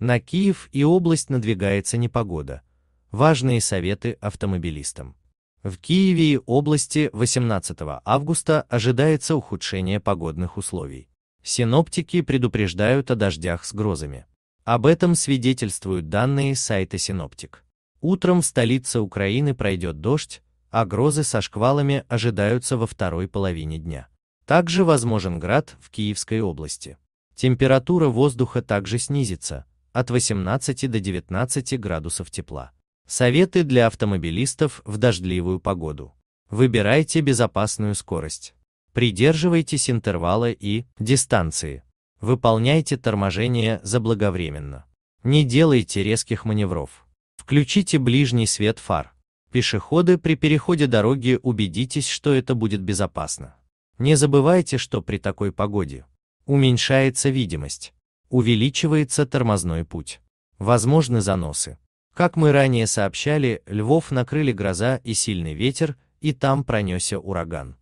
На Киев и область надвигается непогода. Важные советы автомобилистам. В Киеве и области 18 августа ожидается ухудшение погодных условий. Синоптики предупреждают о дождях с грозами. Об этом свидетельствуют данные сайта Синоптик. Утром в столице Украины пройдет дождь, а грозы со шквалами ожидаются во второй половине дня. Также возможен град в Киевской области. Температура воздуха также снизится – от 18 до 19 градусов тепла. Советы для автомобилистов в дождливую погоду. Выбирайте безопасную скорость. Придерживайтесь интервала и дистанции. Выполняйте торможение заблаговременно. Не делайте резких маневров. Включите ближний свет фар. Пешеходы при переходе дороги убедитесь, что это будет безопасно. Не забывайте, что при такой погоде уменьшается видимость увеличивается тормозной путь. Возможны заносы. Как мы ранее сообщали, Львов накрыли гроза и сильный ветер, и там пронесся ураган.